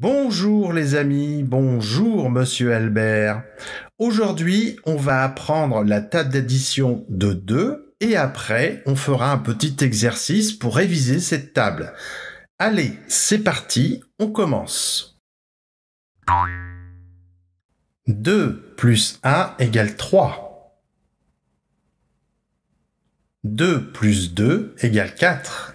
Bonjour les amis, bonjour monsieur Albert. Aujourd'hui, on va apprendre la table d'addition de 2 et après, on fera un petit exercice pour réviser cette table. Allez, c'est parti, on commence. 2 plus 1 égale 3. 2 plus 2 égale 4.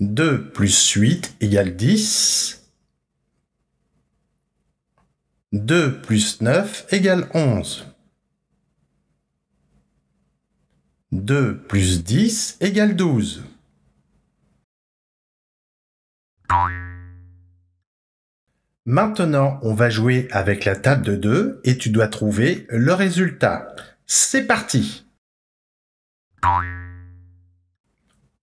2 plus 8 égale 10. 2 plus 9 égale 11. 2 plus 10 égale 12. Maintenant, on va jouer avec la table de 2 et tu dois trouver le résultat. C'est parti!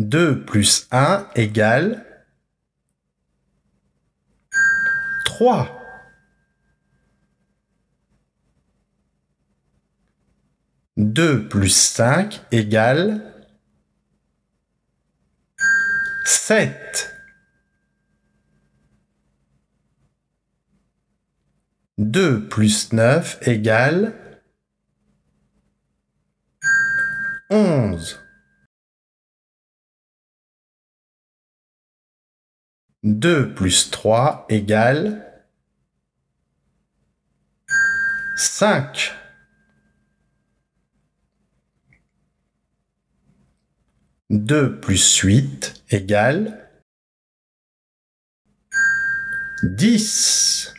2 plus 1 égale 3. 2 plus 5 égale 7. 2 plus 9 égale 11. 2 plus 3 égale 5. 2 plus 8 égale 10.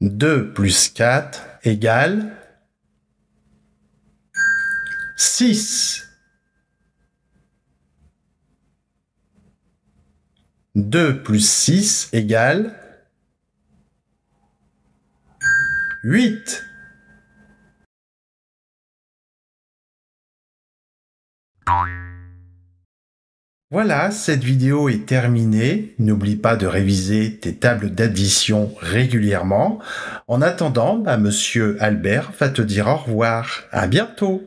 2 plus 4 égale 6. 2 plus 6 égale 8. Voilà, cette vidéo est terminée. N'oublie pas de réviser tes tables d'addition régulièrement. En attendant, bah, monsieur Albert va te dire au revoir. À bientôt!